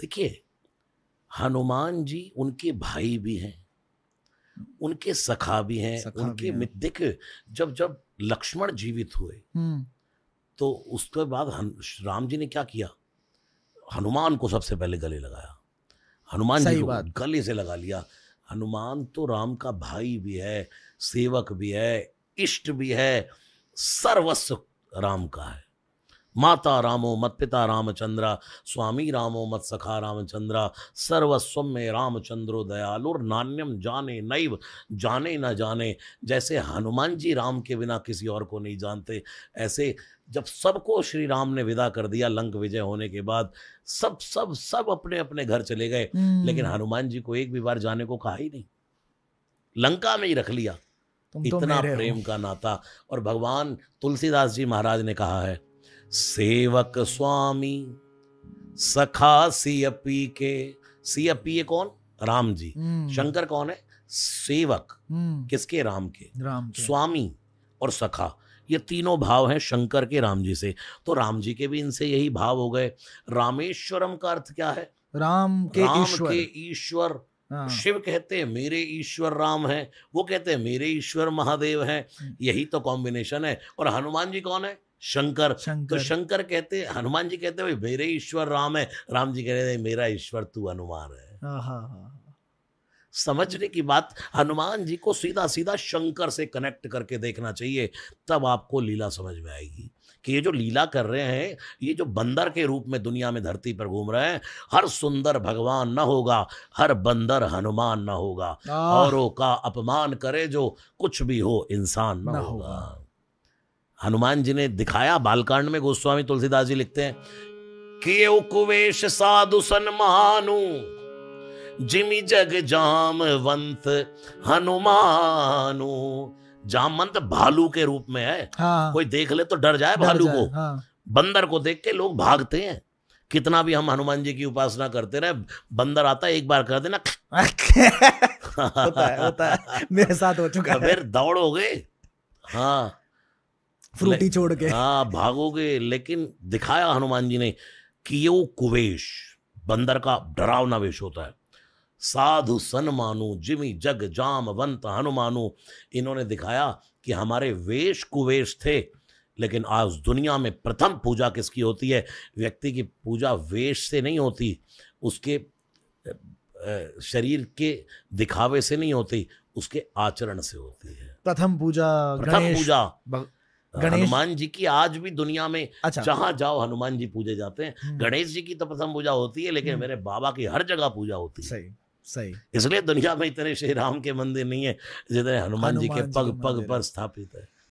देखिए हनुमान जी उनके भाई भी हैं उनके सखा भी हैं उनके भी देखिए जब जब लक्ष्मण जीवित हुए हम्म। तो उसके बाद राम जी ने क्या किया हनुमान को सबसे पहले गले लगाया हनुमान जी को गले से लगा लिया हनुमान तो राम का भाई भी है सेवक भी है इष्ट भी है सर्वस्व राम का है माता रामो मत पिता रामचंद्र स्वामी रामो मत सखा रामचंद्र सर्वस्व में रामचंद्रो दयालु नान्यम जाने नैव जाने न जाने जैसे हनुमान जी राम के बिना किसी और को नहीं जानते ऐसे जब सबको श्री राम ने विदा कर दिया लंक विजय होने के बाद सब सब सब अपने अपने घर चले गए हम्म। लेकिन हनुमान जी को एक भी बार जाने को कहा ही नहीं लंका में ही रख लिया तो इतना तो प्रेम का नाता और भगवान तुलसीदास जी महाराज ने कहा है सेवक स्वामी सखा सियपी के सियपी ये कौन राम जी हम्म। शंकर कौन है सेवक हम्म। किसके राम के राम के। स्वामी और सखा ये तीनों भाव हैं शंकर के राम जी से तो राम जी के भी इनसे यही भाव हो गए रामेश्वरम का अर्थ क्या है राम के ईश्वर। के ईश्वर हाँ। शिव कहते हैं मेरे ईश्वर राम हैं वो कहते हैं मेरे ईश्वर महादेव हैं हम्म। यही तो कॉम्बिनेशन है और हनुमान जी कौन है शंकर शंकर तो शंकर कहते हनुमान जी कहते भाई मेरे ईश्वर राम है राम जी कहते हैं मेरा ईश्वर तू हनुमान है हाँ, हाँ, हाँ, समझने की बात हनुमान जी को सीधा सीधा शंकर से कनेक्ट करके देखना चाहिए तब आपको लीला समझ में आएगी कि ये जो लीला कर रहे हैं ये जो बंदर के रूप में दुनिया में धरती पर घूम रहे हैं हर सुंदर भगवान न होगा हर बंदर हनुमान न होगा औरों का अपमान करे जो कुछ भी हो इंसान न होगा हनुमान जी ने दिखाया बालकांड में गोस्वामी तुलसीदास जी लिखते हैं कि कुवेश साधु महानु जिमी जग जाम वंत हनुमानु जाम मंत्र भालू के रूप में है हाँ। कोई देख ले तो डर जाए भालू जाए, को हाँ। बंदर को देख के लोग भागते हैं कितना भी हम हनुमान जी की उपासना करते रहे बंदर आता है एक बार कर देना होता है, होता है। मेरे साथ हो चुका है फिर दौड़ हो गए हाँ फ्रूटी छोड़ के हाँ भागोगे लेकिन दिखाया हनुमान जी ने कि ये वो कुवेश बंदर का डरावना वेश होता है साधु सनमानु जिमी जग जाम वंत हनुमानु इन्होंने दिखाया कि हमारे वेश कुवेश थे लेकिन आज दुनिया में प्रथम पूजा किसकी होती है व्यक्ति की पूजा वेश से नहीं होती उसके शरीर के दिखावे से नहीं होती उसके आचरण से होती है प्रथम पूजा प्रथम पूजा हनुमान जी की आज भी दुनिया में अच्छा। जहां जाओ हनुमान जी पूजे जाते हैं हम्म। गणेश जी की तो प्रथम पूजा होती है लेकिन हम्म। मेरे बाबा की हर जगह पूजा होती है सही सही इसलिए दुनिया में इतने श्री राम के मंदिर नहीं है जितने हनुमान जी के पग पग पर स्थापित है